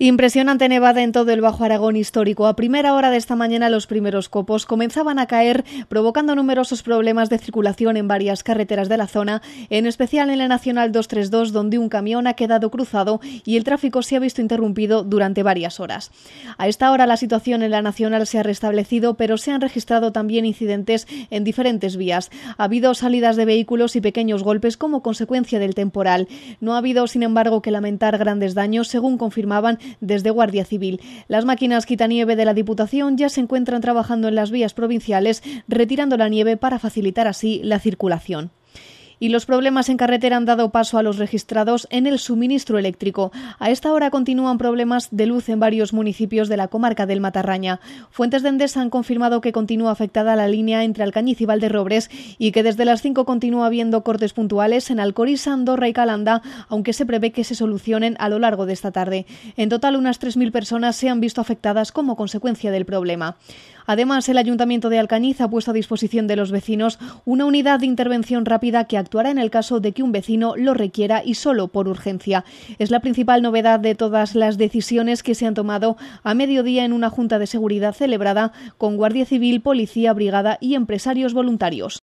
Impresionante nevada en todo el Bajo Aragón histórico. A primera hora de esta mañana los primeros copos comenzaban a caer, provocando numerosos problemas de circulación en varias carreteras de la zona, en especial en la Nacional 232, donde un camión ha quedado cruzado y el tráfico se ha visto interrumpido durante varias horas. A esta hora la situación en la Nacional se ha restablecido, pero se han registrado también incidentes en diferentes vías. Ha habido salidas de vehículos y pequeños golpes como consecuencia del temporal. No ha habido, sin embargo, que lamentar grandes daños, según confirmaban desde Guardia Civil. Las máquinas quitanieve de la Diputación ya se encuentran trabajando en las vías provinciales, retirando la nieve para facilitar así la circulación y los problemas en carretera han dado paso a los registrados en el suministro eléctrico. A esta hora continúan problemas de luz en varios municipios de la comarca del Matarraña. Fuentes de Endesa han confirmado que continúa afectada la línea entre Alcañiz y Valderrobres y que desde las 5 continúa habiendo cortes puntuales en Alcoriz, Andorra y Calanda, aunque se prevé que se solucionen a lo largo de esta tarde. En total, unas 3.000 personas se han visto afectadas como consecuencia del problema. Además, el Ayuntamiento de Alcañiz ha puesto a disposición de los vecinos una unidad de intervención rápida que ha actuará en el caso de que un vecino lo requiera y solo por urgencia. Es la principal novedad de todas las decisiones que se han tomado a mediodía en una Junta de Seguridad celebrada con Guardia Civil, Policía, Brigada y empresarios voluntarios.